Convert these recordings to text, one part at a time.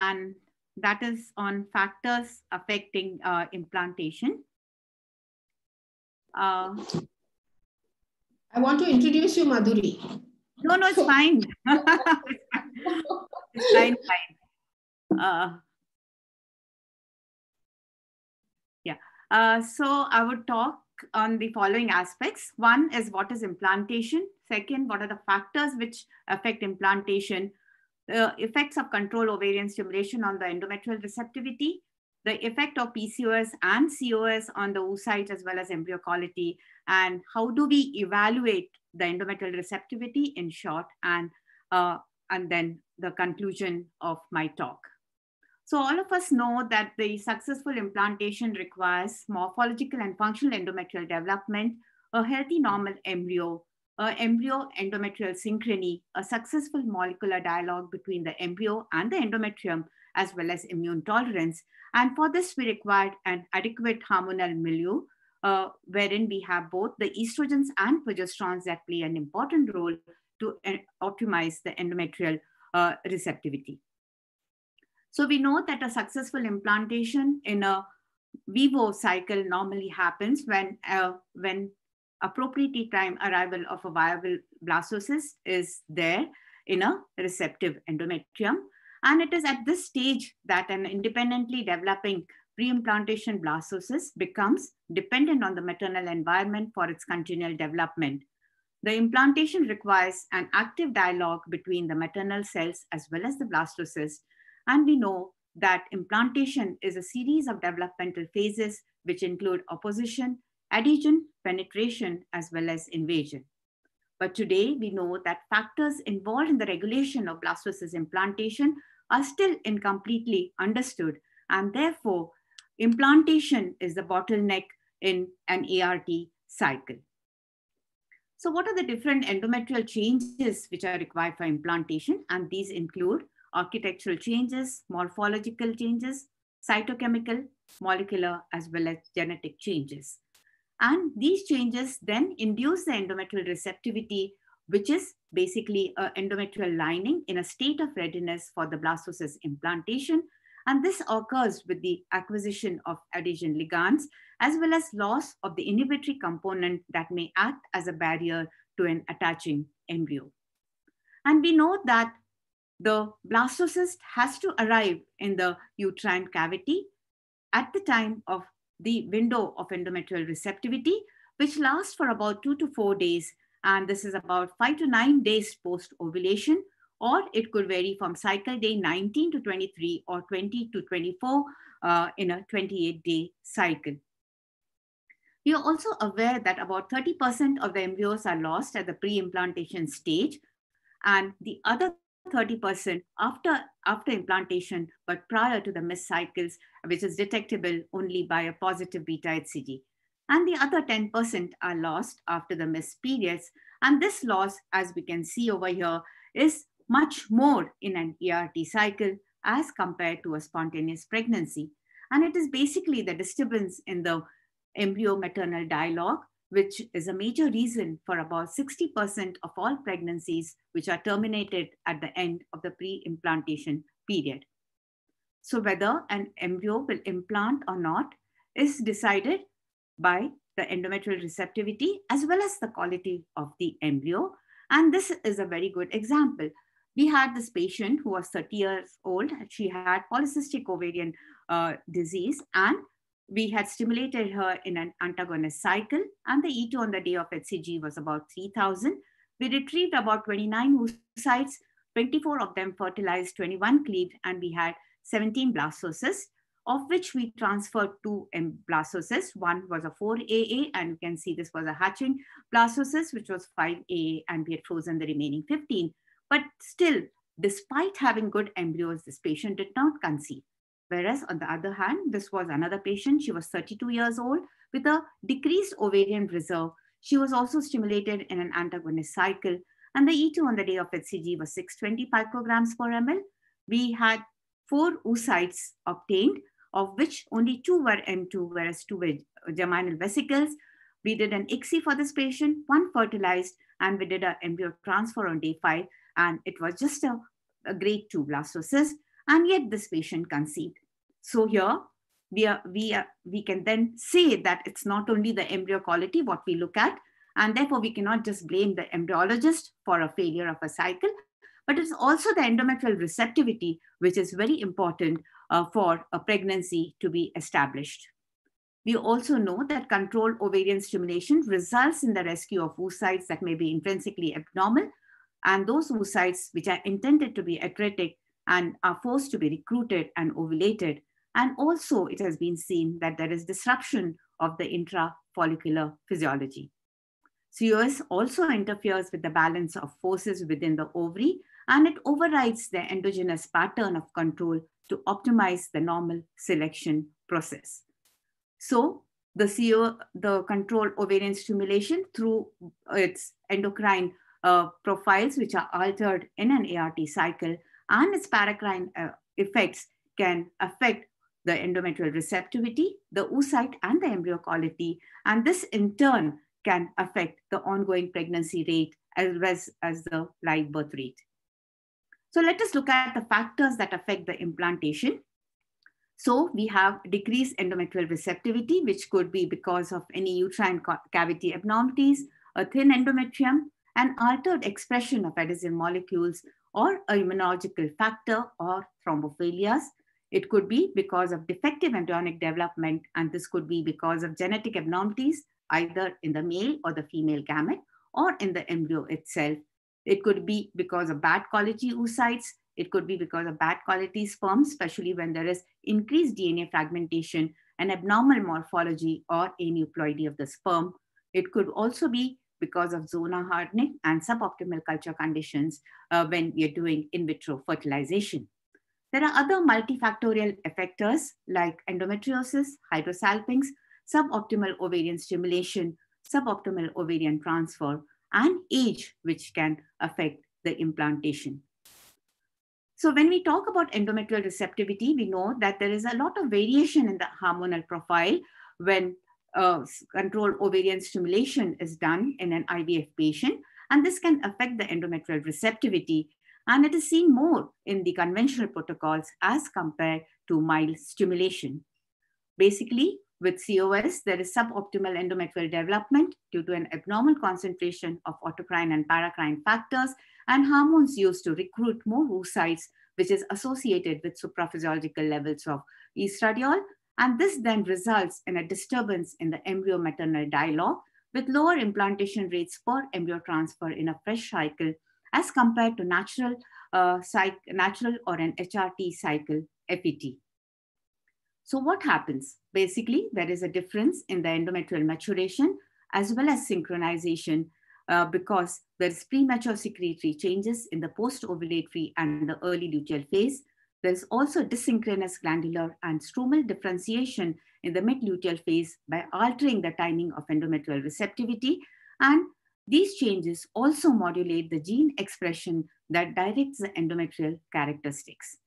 and that is on factors affecting uh, implantation. Uh, I want to introduce you, Madhuri. No, no, it's fine. it's fine, fine. Uh, yeah. Uh, so I would talk on the following aspects. One is what is implantation? Second, what are the factors which affect implantation? the effects of control ovarian stimulation on the endometrial receptivity, the effect of PCOS and COS on the oocyte as well as embryo quality, and how do we evaluate the endometrial receptivity in short, and, uh, and then the conclusion of my talk. So all of us know that the successful implantation requires morphological and functional endometrial development, a healthy normal embryo, uh, embryo endometrial synchrony, a successful molecular dialogue between the embryo and the endometrium, as well as immune tolerance. And for this, we required an adequate hormonal milieu, uh, wherein we have both the estrogens and progesterones that play an important role to uh, optimize the endometrial uh, receptivity. So we know that a successful implantation in a vivo cycle normally happens when, uh, when appropriately timed arrival of a viable blastocyst is there in a receptive endometrium. And it is at this stage that an independently developing preimplantation blastocyst becomes dependent on the maternal environment for its continual development. The implantation requires an active dialogue between the maternal cells as well as the blastocyst. And we know that implantation is a series of developmental phases which include opposition, adhesion, penetration, as well as invasion. But today we know that factors involved in the regulation of blastocyst implantation are still incompletely understood and therefore implantation is the bottleneck in an ART cycle. So what are the different endometrial changes which are required for implantation? And these include architectural changes, morphological changes, cytochemical, molecular, as well as genetic changes. And these changes then induce the endometrial receptivity, which is basically an uh, endometrial lining in a state of readiness for the blastocyst implantation. And this occurs with the acquisition of adhesion ligands, as well as loss of the inhibitory component that may act as a barrier to an attaching embryo. And we know that the blastocyst has to arrive in the uterine cavity at the time of the window of endometrial receptivity, which lasts for about two to four days. And this is about five to nine days post ovulation, or it could vary from cycle day 19 to 23 or 20 to 24 uh, in a 28 day cycle. We are also aware that about 30% of the embryos are lost at the pre implantation stage, and the other 30% after, after implantation, but prior to the missed cycles, which is detectable only by a positive beta HCG. And the other 10% are lost after the missed periods. And this loss, as we can see over here, is much more in an ERT cycle as compared to a spontaneous pregnancy. And it is basically the disturbance in the embryo maternal dialogue which is a major reason for about 60% of all pregnancies which are terminated at the end of the pre-implantation period. So whether an embryo will implant or not is decided by the endometrial receptivity as well as the quality of the embryo. And this is a very good example. We had this patient who was 30 years old. She had polycystic ovarian uh, disease and we had stimulated her in an antagonist cycle, and the E2 on the day of HCG was about 3,000. We retrieved about 29 oocytes, 24 of them fertilized, 21 cleaved, and we had 17 blastocysts, of which we transferred two blastocysts. One was a 4AA, and you can see this was a hatching blastocyst, which was 5AA, and we had frozen the remaining 15. But still, despite having good embryos, this patient did not conceive. Whereas on the other hand, this was another patient. She was 32 years old with a decreased ovarian reserve. She was also stimulated in an antagonist cycle and the E2 on the day of HCG was 620 picograms per ml. We had four oocytes obtained, of which only two were M2, whereas two were germinal vesicles. We did an ICSI for this patient, one fertilized, and we did an embryo transfer on day five, and it was just a, a grade two blastocyst and yet this patient conceived. So here we, are, we, are, we can then say that it's not only the embryo quality what we look at, and therefore we cannot just blame the embryologist for a failure of a cycle, but it's also the endometrial receptivity, which is very important uh, for a pregnancy to be established. We also know that controlled ovarian stimulation results in the rescue of oocytes that may be intrinsically abnormal, and those oocytes which are intended to be atretic and are forced to be recruited and ovulated. And also it has been seen that there is disruption of the intrafollicular physiology. COS also interferes with the balance of forces within the ovary and it overrides the endogenous pattern of control to optimize the normal selection process. So the CO, the control ovarian stimulation through its endocrine uh, profiles, which are altered in an ART cycle, and its paracrine uh, effects can affect the endometrial receptivity, the oocyte, and the embryo quality. And this in turn can affect the ongoing pregnancy rate as well as, as the live birth rate. So let us look at the factors that affect the implantation. So we have decreased endometrial receptivity, which could be because of any uterine cavity abnormalities, a thin endometrium, and altered expression of adhesive molecules or a immunological factor or thrombophilias. It could be because of defective embryonic development, and this could be because of genetic abnormalities, either in the male or the female gamete or in the embryo itself. It could be because of bad quality oocytes. It could be because of bad quality sperm, especially when there is increased DNA fragmentation and abnormal morphology or aneuploidy of the sperm. It could also be because of zona hardening and suboptimal culture conditions uh, when you're doing in vitro fertilization. There are other multifactorial effectors like endometriosis, hydrosalpinges, suboptimal ovarian stimulation, suboptimal ovarian transfer, and age, which can affect the implantation. So when we talk about endometrial receptivity, we know that there is a lot of variation in the hormonal profile when uh, controlled ovarian stimulation is done in an IVF patient, and this can affect the endometrial receptivity. And it is seen more in the conventional protocols as compared to mild stimulation. Basically, with COS, there is suboptimal endometrial development due to an abnormal concentration of autocrine and paracrine factors and hormones used to recruit more oocytes, which is associated with supraphysiological levels of estradiol and this then results in a disturbance in the embryo maternal dialogue with lower implantation rates for embryo transfer in a fresh cycle as compared to natural, uh, natural or an HRT cycle FET. So what happens? Basically, there is a difference in the endometrial maturation as well as synchronization uh, because there is premature secretory changes in the post-ovulatory and the early luteal phase there's also dysynchronous glandular and stromal differentiation in the mid luteal phase by altering the timing of endometrial receptivity. And these changes also modulate the gene expression that directs the endometrial characteristics.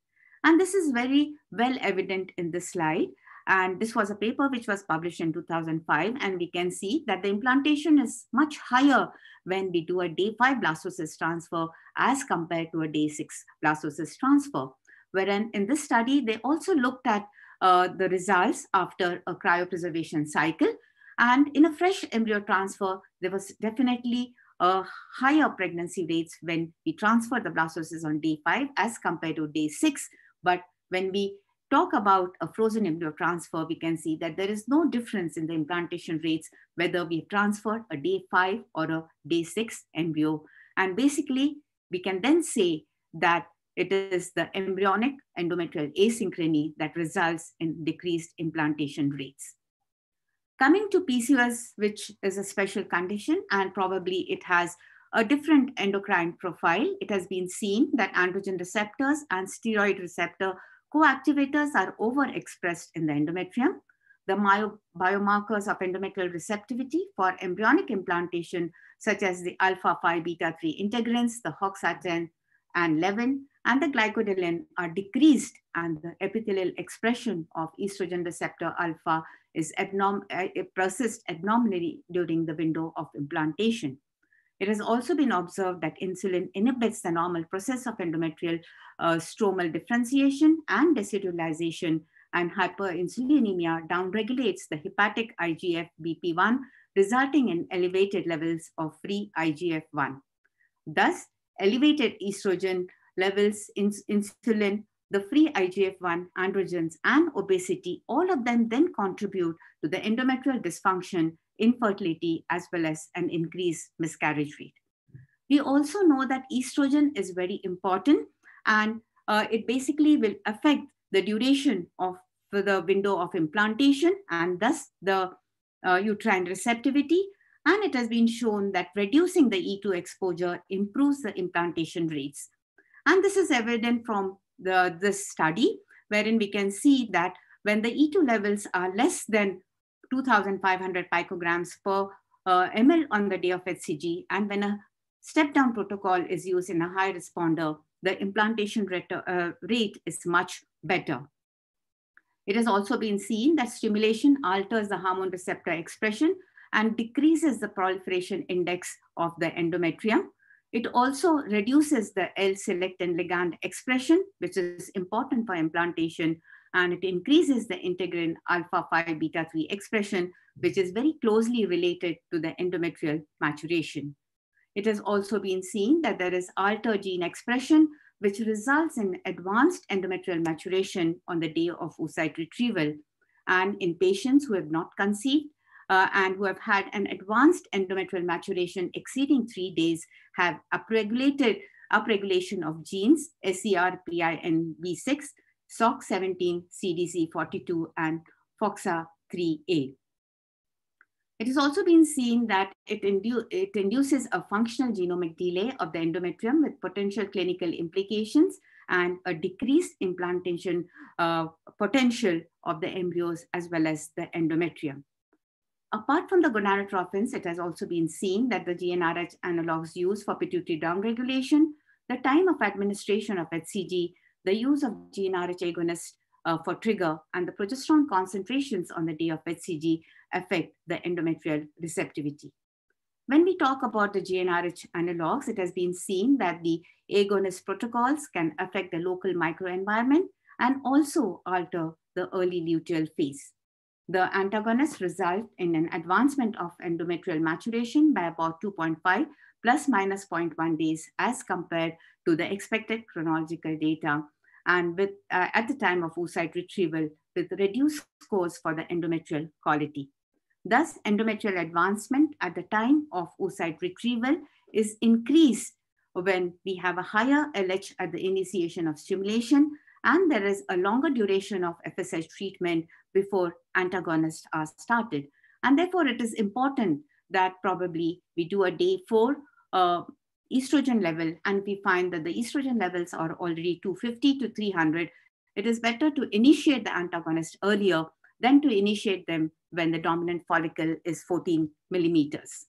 And this is very well evident in this slide. And this was a paper which was published in 2005. And we can see that the implantation is much higher when we do a day five blastocyst transfer as compared to a day six blastocyst transfer. Wherein in this study, they also looked at uh, the results after a cryopreservation cycle. And in a fresh embryo transfer, there was definitely a higher pregnancy rates when we transfer the blastocysts on day five as compared to day six. But when we talk about a frozen embryo transfer, we can see that there is no difference in the implantation rates whether we transfer a day five or a day six embryo. And basically, we can then say that it is the embryonic endometrial asynchrony that results in decreased implantation rates. Coming to PCOS, which is a special condition, and probably it has a different endocrine profile, it has been seen that androgen receptors and steroid receptor co-activators are overexpressed in the endometrium. The biomarkers of endometrial receptivity for embryonic implantation, such as the alpha 5 beta 3 integrins, the HOXA10 and 11, and the glycodylan are decreased and the epithelial expression of estrogen receptor alpha is abnorm eh, persists abnormally during the window of implantation. It has also been observed that insulin inhibits the normal process of endometrial uh, stromal differentiation and decidualization, and hyperinsulinemia downregulates the hepatic IGF-BP1, resulting in elevated levels of free IGF-1. Thus, elevated estrogen levels, in, insulin, the free IGF-1 androgens and obesity, all of them then contribute to the endometrial dysfunction, infertility, as well as an increased miscarriage rate. We also know that estrogen is very important and uh, it basically will affect the duration of the window of implantation and thus the uh, uterine receptivity. And it has been shown that reducing the E2 exposure improves the implantation rates. And this is evident from the, this study, wherein we can see that when the E2 levels are less than 2,500 picograms per uh, ml on the day of HCG, and when a step down protocol is used in a high responder, the implantation rate, uh, rate is much better. It has also been seen that stimulation alters the hormone receptor expression and decreases the proliferation index of the endometrium. It also reduces the L-select and ligand expression, which is important for implantation, and it increases the integrin alpha 5 beta 3 expression, which is very closely related to the endometrial maturation. It has also been seen that there is altered gene expression, which results in advanced endometrial maturation on the day of oocyte retrieval. And in patients who have not conceived, uh, and who have had an advanced endometrial maturation exceeding three days have upregulated upregulation of genes SERPI and B6, SOC17, CDC42, and FOXA3A. It has also been seen that it, indu it, induces a functional genomic delay of the endometrium with potential clinical implications and a decreased implantation uh, potential of the embryos as well as the endometrium. Apart from the gonadotropins, it has also been seen that the GnRH analogs used for pituitary downregulation, the time of administration of HCG, the use of GnRH agonist uh, for trigger, and the progesterone concentrations on the day of HCG affect the endometrial receptivity. When we talk about the GnRH analogs, it has been seen that the agonist protocols can affect the local microenvironment and also alter the early luteal phase. The antagonists result in an advancement of endometrial maturation by about 2.5 plus minus 0.1 days as compared to the expected chronological data. And with, uh, at the time of oocyte retrieval with reduced scores for the endometrial quality. Thus, endometrial advancement at the time of oocyte retrieval is increased when we have a higher LH at the initiation of stimulation and there is a longer duration of FSH treatment before antagonists are started. And therefore, it is important that probably we do a day four uh, estrogen level, and we find that the estrogen levels are already 250 to 300. It is better to initiate the antagonist earlier than to initiate them when the dominant follicle is 14 millimeters.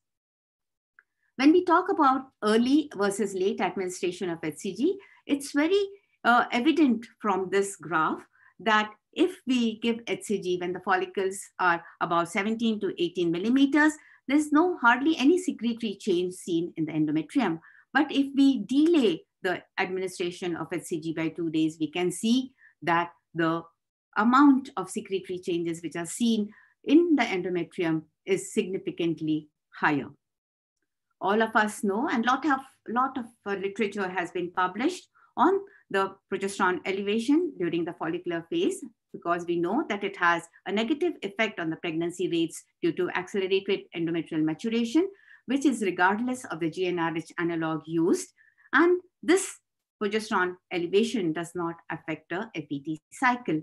When we talk about early versus late administration of HCG, it's very uh, evident from this graph that if we give HCG when the follicles are about 17 to 18 millimeters, there's no hardly any secretory change seen in the endometrium. But if we delay the administration of HCG by two days, we can see that the amount of secretory changes which are seen in the endometrium is significantly higher. All of us know, and lot of lot of uh, literature has been published on the progesterone elevation during the follicular phase because we know that it has a negative effect on the pregnancy rates due to accelerated endometrial maturation, which is regardless of the GnRH analog used. And this progesterone elevation does not affect the FET cycle.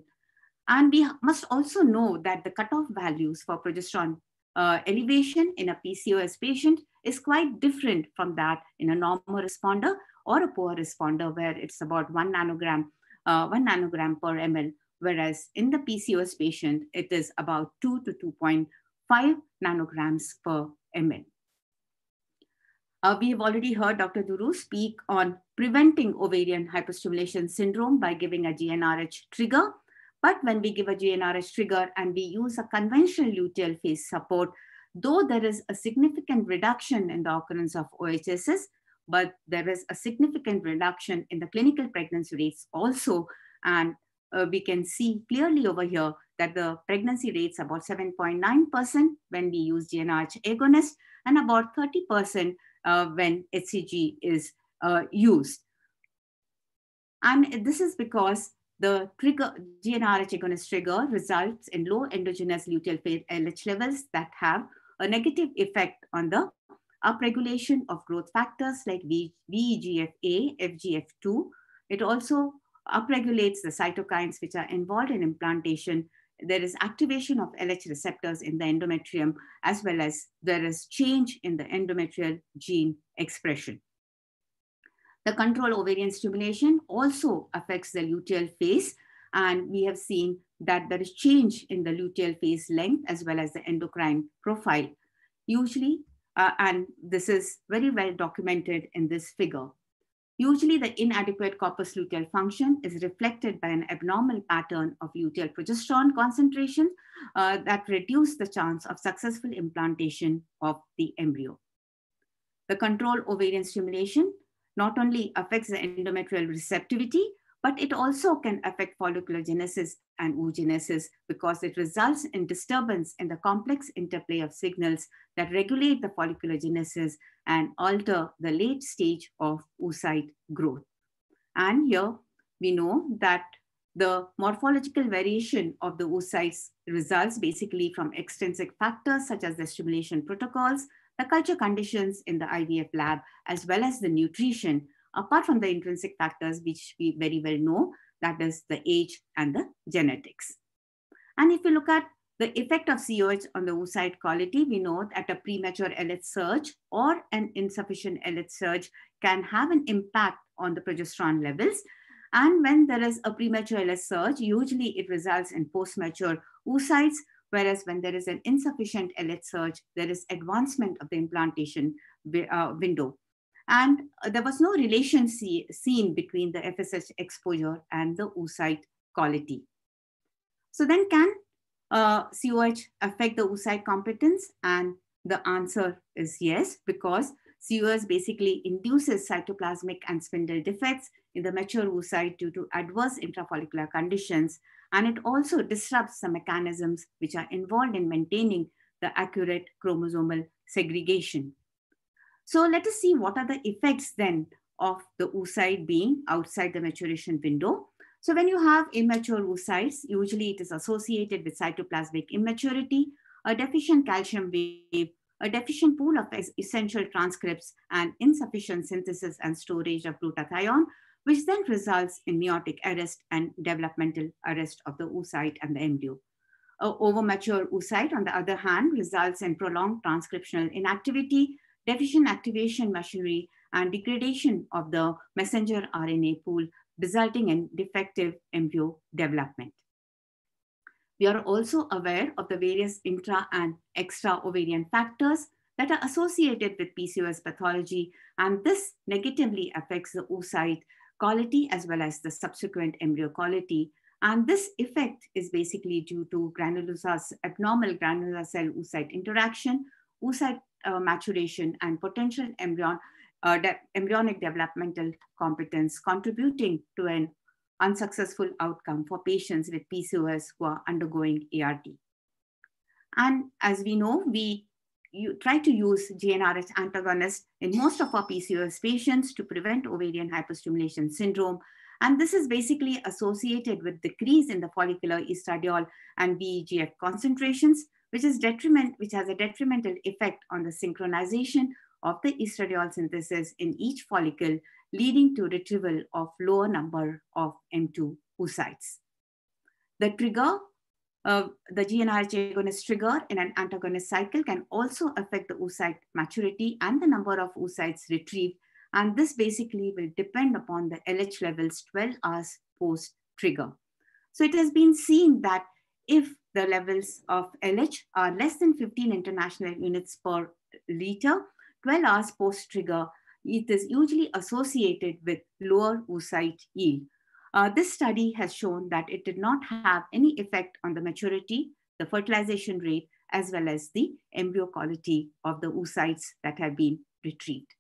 And we must also know that the cutoff values for progesterone uh, elevation in a PCOS patient is quite different from that in a normal responder or a poor responder, where it's about one nanogram, uh, one nanogram per ml whereas in the PCOS patient, it is about 2 to 2.5 nanograms per ml. Uh, we have already heard Dr. Duru speak on preventing ovarian hyperstimulation syndrome by giving a GnRH trigger. But when we give a GnRH trigger and we use a conventional luteal phase support, though there is a significant reduction in the occurrence of OHSS, but there is a significant reduction in the clinical pregnancy rates also. And uh, we can see clearly over here that the pregnancy rates about 7.9% when we use GnRH agonist and about 30% uh, when HCG is uh, used. And this is because the trigger GnRH agonist trigger results in low endogenous luteal phase LH levels that have a negative effect on the upregulation of growth factors like VEGFA, FGF2. It also upregulates the cytokines which are involved in implantation. There is activation of LH receptors in the endometrium, as well as there is change in the endometrial gene expression. The control ovarian stimulation also affects the luteal phase, and we have seen that there is change in the luteal phase length as well as the endocrine profile. Usually, uh, and this is very well documented in this figure. Usually the inadequate corpus luteal function is reflected by an abnormal pattern of luteal progesterone concentration uh, that reduce the chance of successful implantation of the embryo. The control ovarian stimulation not only affects the endometrial receptivity, but it also can affect follicular genesis and oogenesis because it results in disturbance in the complex interplay of signals that regulate the follicular genesis and alter the late stage of oocyte growth. And here we know that the morphological variation of the oocytes results basically from extrinsic factors such as the stimulation protocols, the culture conditions in the IVF lab, as well as the nutrition, apart from the intrinsic factors, which we very well know, that is the age and the genetics. And if you look at the effect of COH on the oocyte quality, we know that a premature LH surge or an insufficient LH surge can have an impact on the progesterone levels. And when there is a premature LH surge, usually it results in postmature oocytes, whereas when there is an insufficient LH surge, there is advancement of the implantation uh, window and there was no relation see, seen between the FSH exposure and the oocyte quality. So then can uh, COH affect the oocyte competence? And the answer is yes, because COH basically induces cytoplasmic and spindle defects in the mature oocyte due to adverse intrafollicular conditions. And it also disrupts the mechanisms which are involved in maintaining the accurate chromosomal segregation. So let us see what are the effects then of the oocyte being outside the maturation window. So when you have immature oocytes, usually it is associated with cytoplasmic immaturity, a deficient calcium wave, a deficient pool of essential transcripts, and insufficient synthesis and storage of glutathione, which then results in meiotic arrest and developmental arrest of the oocyte and the embryo. A overmature oocyte, on the other hand, results in prolonged transcriptional inactivity, deficient activation machinery and degradation of the messenger RNA pool, resulting in defective embryo development. We are also aware of the various intra and extra ovarian factors that are associated with PCOS pathology, and this negatively affects the oocyte quality as well as the subsequent embryo quality. And this effect is basically due to granulosa's abnormal granular cell oocyte interaction, oocyte uh, maturation and potential embryon, uh, de embryonic developmental competence, contributing to an unsuccessful outcome for patients with PCOS who are undergoing ART. And as we know, we you try to use GnRH antagonists in most of our PCOS patients to prevent ovarian hyperstimulation syndrome. And this is basically associated with decrease in the follicular estradiol and VEGF concentrations, which, is detriment, which has a detrimental effect on the synchronization of the estradiol synthesis in each follicle, leading to retrieval of lower number of M2 oocytes. The trigger, uh, the GnRH agonist trigger in an antagonist cycle can also affect the oocyte maturity and the number of oocytes retrieved. And this basically will depend upon the LH levels 12 hours post trigger. So it has been seen that if the levels of LH are less than 15 international units per liter, 12 hours post-trigger, it is usually associated with lower oocyte yield. Uh, this study has shown that it did not have any effect on the maturity, the fertilization rate, as well as the embryo quality of the oocytes that have been retrieved.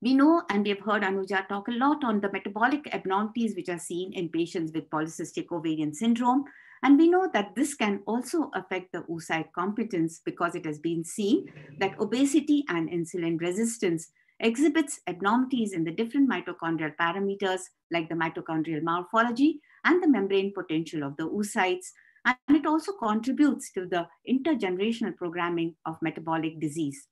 We know, and we have heard Anuja talk a lot on the metabolic abnormalities which are seen in patients with polycystic ovarian syndrome. And we know that this can also affect the oocyte competence because it has been seen that obesity and insulin resistance exhibits abnormalities in the different mitochondrial parameters like the mitochondrial morphology and the membrane potential of the oocytes. And it also contributes to the intergenerational programming of metabolic disease.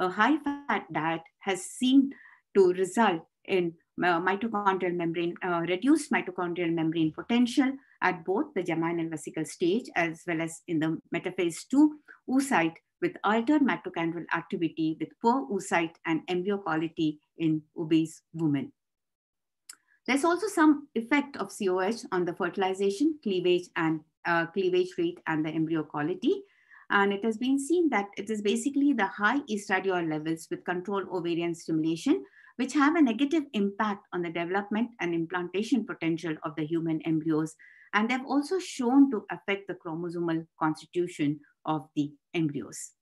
A high fat diet has seen to result in uh, mitochondrial membrane, uh, reduced mitochondrial membrane potential at both the germinal and vesical stage as well as in the metaphase 2 oocyte with altered mitochondrial activity with poor oocyte and embryo quality in obese women. There's also some effect of COH on the fertilization, cleavage, and uh, cleavage rate and the embryo quality. And it has been seen that it is basically the high estradiol levels with controlled ovarian stimulation, which have a negative impact on the development and implantation potential of the human embryos and they've also shown to affect the chromosomal constitution of the embryos.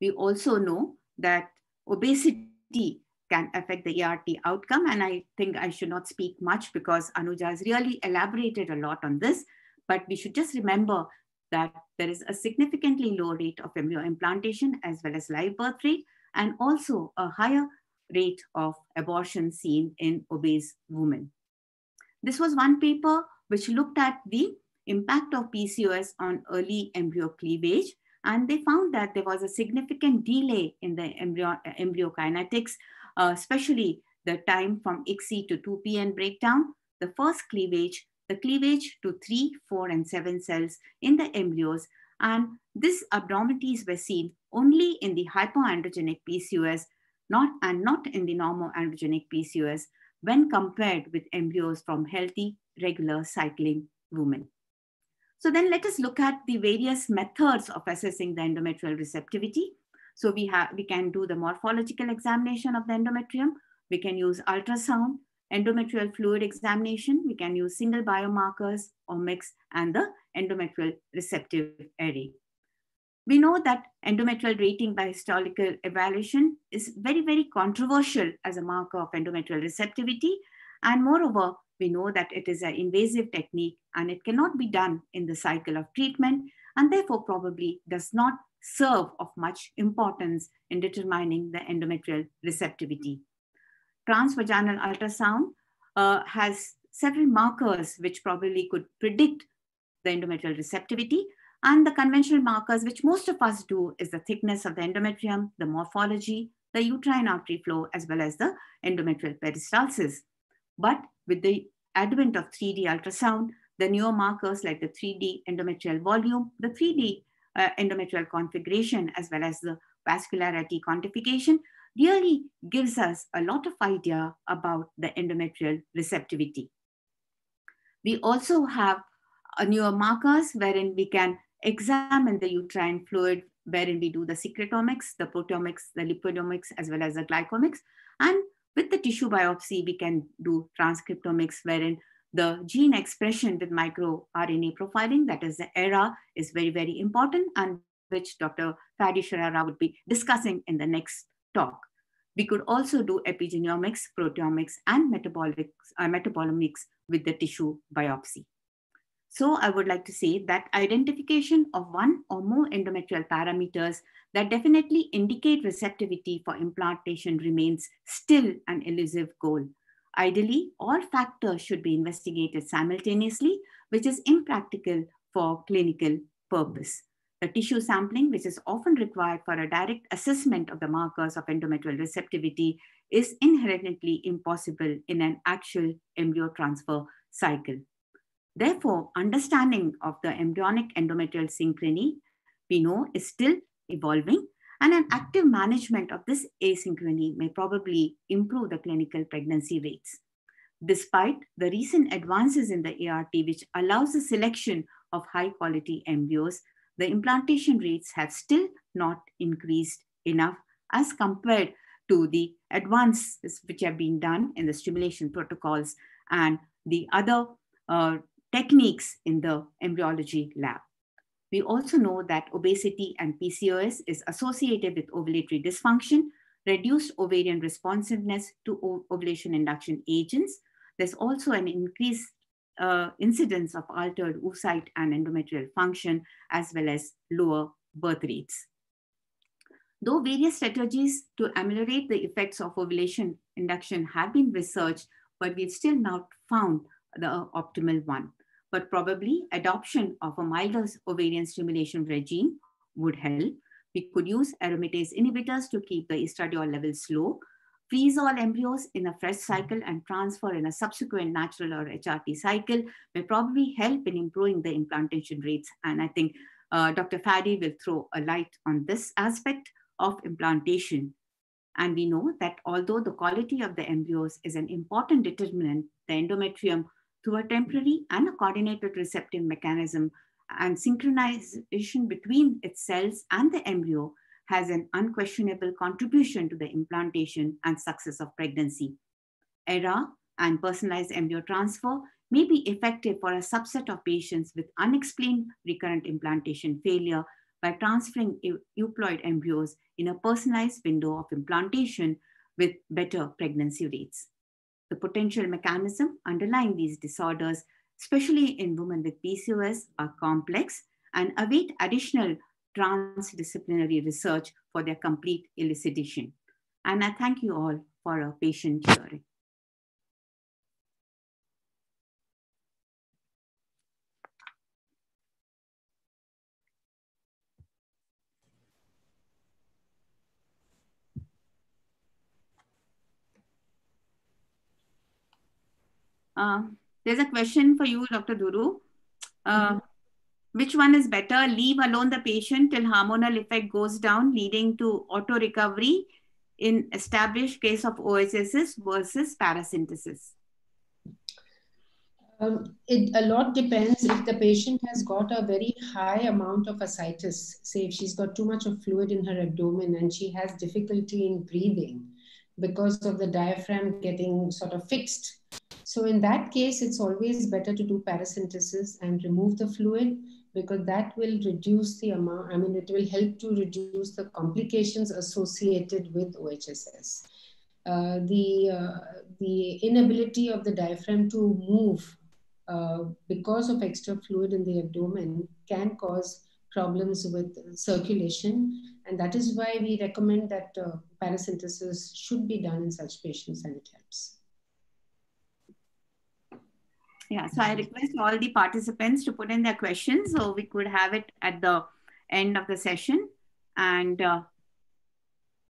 We also know that obesity can affect the ERT outcome, and I think I should not speak much because Anuja has really elaborated a lot on this, but we should just remember that there is a significantly low rate of embryo implantation as well as live birth rate, and also a higher rate of abortion seen in obese women. This was one paper which looked at the impact of PCOS on early embryo cleavage. And they found that there was a significant delay in the embryo, uh, kinetics, uh, especially the time from ICSI to 2PN breakdown, the first cleavage, the cleavage to 3, 4, and 7 cells in the embryos. And these abnormalities were seen only in the hypoandrogenic PCOS not, and not in the normal androgenic PCOS when compared with embryos from healthy regular cycling women. So then let us look at the various methods of assessing the endometrial receptivity. So we, have, we can do the morphological examination of the endometrium. We can use ultrasound, endometrial fluid examination. We can use single biomarkers, omics, and the endometrial receptive array. We know that endometrial rating by histological evaluation is very, very controversial as a marker of endometrial receptivity. And moreover, we know that it is an invasive technique and it cannot be done in the cycle of treatment and therefore probably does not serve of much importance in determining the endometrial receptivity. Transvaginal ultrasound uh, has several markers which probably could predict the endometrial receptivity. And the conventional markers, which most of us do, is the thickness of the endometrium, the morphology, the uterine artery flow, as well as the endometrial peristalsis. But with the advent of 3D ultrasound, the newer markers like the 3D endometrial volume, the 3D uh, endometrial configuration, as well as the vascularity quantification, really gives us a lot of idea about the endometrial receptivity. We also have uh, newer markers wherein we can examine the uterine fluid, wherein we do the secretomics, the proteomics, the lipidomics, as well as the glycomics. And with the tissue biopsy, we can do transcriptomics wherein the gene expression with microRNA profiling, that is the ERA, is very, very important and which Dr. Fadi Sharara would be discussing in the next talk. We could also do epigenomics, proteomics, and uh, metabolomics with the tissue biopsy. So I would like to say that identification of one or more endometrial parameters that definitely indicate receptivity for implantation remains still an elusive goal. Ideally, all factors should be investigated simultaneously, which is impractical for clinical purpose. The tissue sampling, which is often required for a direct assessment of the markers of endometrial receptivity, is inherently impossible in an actual embryo transfer cycle. Therefore, understanding of the embryonic endometrial synchrony, we know, is still evolving, and an active management of this asynchrony may probably improve the clinical pregnancy rates. Despite the recent advances in the ART, which allows the selection of high quality embryos, the implantation rates have still not increased enough as compared to the advances which have been done in the stimulation protocols and the other uh, techniques in the embryology lab. We also know that obesity and PCOS is associated with ovulatory dysfunction, reduced ovarian responsiveness to ovulation induction agents. There's also an increased uh, incidence of altered oocyte and endometrial function, as well as lower birth rates. Though various strategies to ameliorate the effects of ovulation induction have been researched, but we've still not found the optimal one but probably adoption of a milder ovarian stimulation regime would help. We could use aromatase inhibitors to keep the estradiol levels low, freeze all embryos in a fresh cycle and transfer in a subsequent natural or HRT cycle may probably help in improving the implantation rates. And I think uh, Dr. Faddy will throw a light on this aspect of implantation. And we know that although the quality of the embryos is an important determinant, the endometrium through a temporary and a coordinated receptive mechanism and synchronization between its cells and the embryo has an unquestionable contribution to the implantation and success of pregnancy. ERA and personalized embryo transfer may be effective for a subset of patients with unexplained recurrent implantation failure by transferring euploid embryos in a personalized window of implantation with better pregnancy rates. The potential mechanism underlying these disorders, especially in women with PCOS, are complex and await additional transdisciplinary research for their complete elucidation. And I thank you all for a patient hearing. Uh, there's a question for you, Dr. Duru. Uh, mm-hmm. Which one is better? Leave alone the patient till hormonal effect goes down, leading to auto recovery in established case of OSSs versus paracentesis? Um, it a lot depends if the patient has got a very high amount of ascites. Say if she's got too much of fluid in her abdomen and she has difficulty in breathing because of the diaphragm getting sort of fixed so in that case, it's always better to do paracentesis and remove the fluid because that will reduce the amount, I mean, it will help to reduce the complications associated with OHSS. Uh, the, uh, the inability of the diaphragm to move uh, because of extra fluid in the abdomen can cause problems with circulation. And that is why we recommend that uh, paracentesis should be done in such patients and it helps. Yeah, so I request all the participants to put in their questions so we could have it at the end of the session. And uh,